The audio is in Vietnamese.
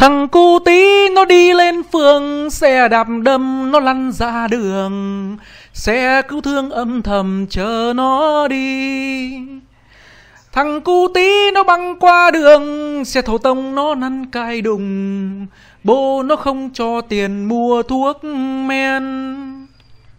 Thằng cu tí nó đi lên phường Xe đạp đâm nó lăn ra đường Xe cứu thương âm thầm chờ nó đi Thằng cu tí nó băng qua đường Xe thổ tông nó năn cai đùng Bố nó không cho tiền mua thuốc men